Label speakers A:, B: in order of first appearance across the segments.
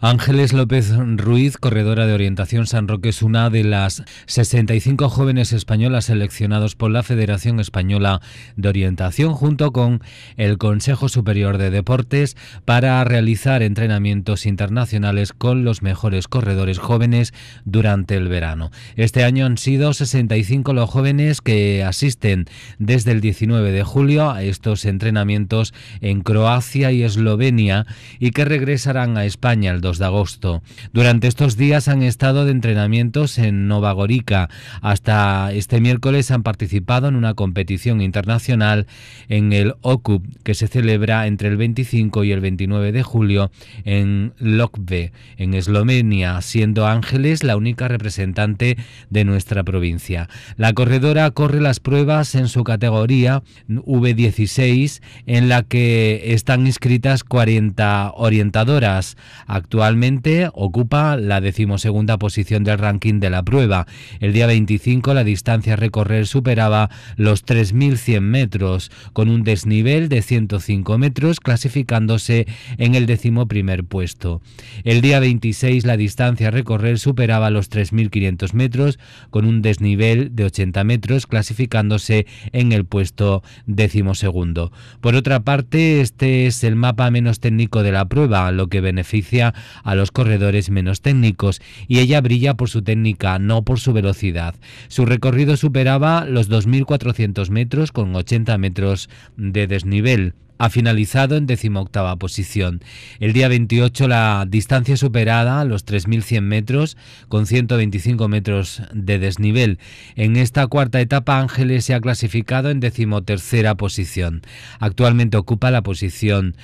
A: Ángeles López Ruiz, corredora de orientación San Roque, es una de las 65 jóvenes españolas seleccionados por la Federación Española de Orientación junto con el Consejo Superior de Deportes para realizar entrenamientos internacionales con los mejores corredores jóvenes durante el verano. Este año han sido 65 los jóvenes que asisten desde el 19 de julio a estos entrenamientos en Croacia y Eslovenia y que regresarán a España el de agosto. Durante estos días han estado de entrenamientos en Novagorica. Hasta este miércoles han participado en una competición internacional en el OCUP que se celebra entre el 25 y el 29 de julio en Lokve, en Eslovenia, siendo Ángeles la única representante de nuestra provincia. La corredora corre las pruebas en su categoría V16 en la que están inscritas 40 orientadoras. Actualmente Actualmente ocupa la decimosegunda posición del ranking de la prueba. El día 25 la distancia a recorrer superaba los 3.100 metros, con un desnivel de 105 metros, clasificándose en el primer puesto. El día 26 la distancia a recorrer superaba los 3.500 metros, con un desnivel de 80 metros, clasificándose en el puesto decimosegundo. Por otra parte, este es el mapa menos técnico de la prueba, lo que beneficia a los corredores menos técnicos, y ella brilla por su técnica, no por su velocidad. Su recorrido superaba los 2.400 metros con 80 metros de desnivel ha finalizado en decimoctava posición. El día 28 la distancia superada, los 3.100 metros, con 125 metros de desnivel. En esta cuarta etapa Ángeles se ha clasificado en decimotercera posición. Actualmente ocupa la posición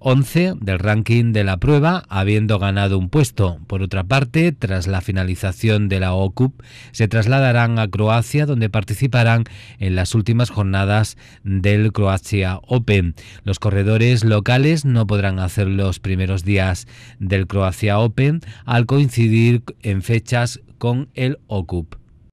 A: 11 del ranking de la prueba, habiendo ganado un puesto. Por otra parte, tras la finalización de la OCUP, se trasladarán a Croacia, donde participarán en las últimas jornadas del Croacia Open. Los corredores locales no podrán hacer los primeros días del Croacia Open al coincidir en fechas con el OCUP.